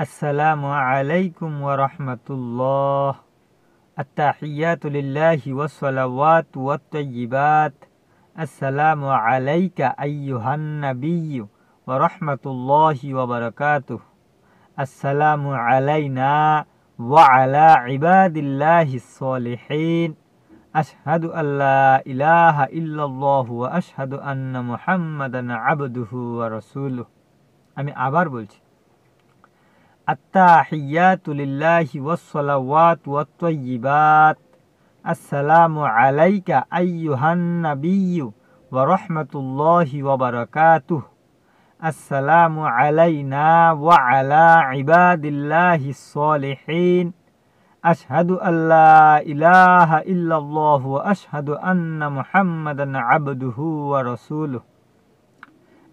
السلام عليكم ورحمة الله التحيات لله والصلوات والطيبات السلام عليك أيها النبي ورحمة الله وبركاته السلام علينا وعلى عباد الله الصالحين أشهد أن لا إله إلا الله وأشهد أن محمدا عبده ورسوله أمي أبار بولتي التحيات لله والصلوات والطيبات السلام عليك أيها النبي ورحمة الله وبركاته السلام علينا وعلى عباد الله الصالحين أشهد أن لا إله إلا الله وأشهد أن محمدا عبده ورسوله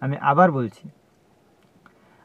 أمي أبار بولتي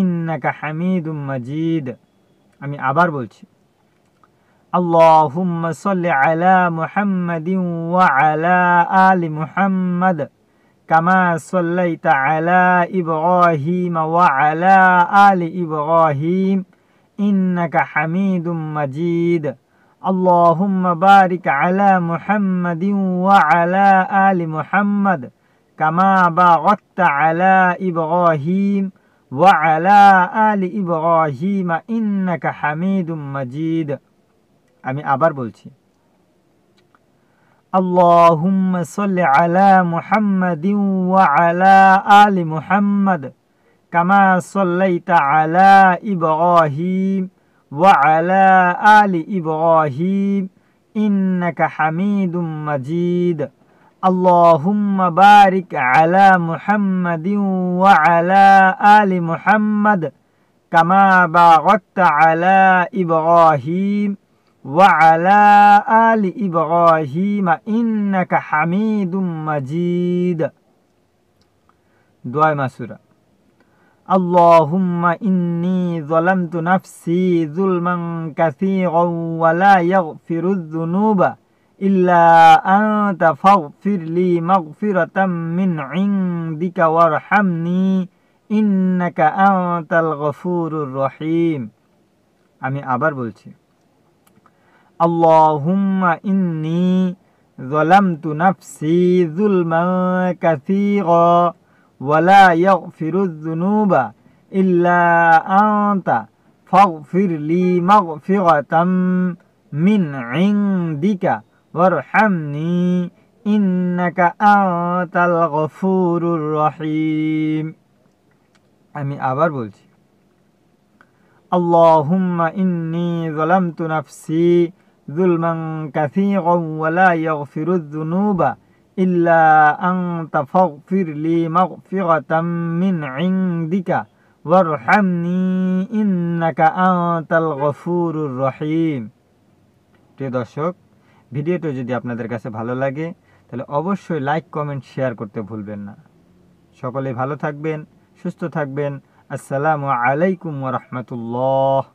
ইন্নাকা হামিদুম মাজিদ আমি আবার বলছি আল্লাহুম্মা সাল্লি আলা মুহাম্মাদিন ওয়া আলা আলি মুহাম্মাদ কামা সাল্লাইতা আলা ইব্রাহিম ওয়া আলা আলি ইব্রাহিম ইন্নাকা হামিদুম মাজিদ اللهم بارك على محمد وعلى آل محمد كما باركت على إبراهيم وعلى آل إبراهيم إنك حميد مجيد أمي আবার بولتي اللهم صل على محمد وعلى آل محمد كما صليت على إبراهيم وعلى آل إبراهيم إنك حميد مجيد اللهم بارك على محمد وعلى آل محمد كما باركت على إبراهيم وعلى آل إبراهيم إنك حميد مجيد دعاء مسورة اللهم إني ظلمت نفسي ظلما كثيرا ولا يغفر الذنوب إلا أنت فاغفر لي مغفرة من عندك وارحمني إنك أنت الغفور الرحيم أمي أبر বলছি اللهم إني ظلمت نفسي ظلما كثيرا ولا يغفر الذنوب إلا أنت فاغفر لي مغفرة من عندك ওয়ারহামনি ইন্নাকা আতাল গফুরুর রহিম আমি আবার বলছি আল্লাহুম্মা ইন্নি যালামতু নাফসি যুলমান কাসীরান ওয়া লা ইয়াগফিরুয যুনুবা ইল্লা আনতা ফাগফিরলি মাগফিরাতাম মিন ইনদিকা ওয়ারহামনি ইন্নাকা আতাল গফুরুর রহিম প্রিয় দর্শক ভিডিওটি যদি আপনাদের কাছে ভালো লাগে তাহলে অবশ্যই লাইক কমেন্ট শেয়ার করতে ভুলবেন না সকলে ভালো থাকবেন সুস্থ থাকবেন আসসালামু আলাইকুম রহমতুল্লাহ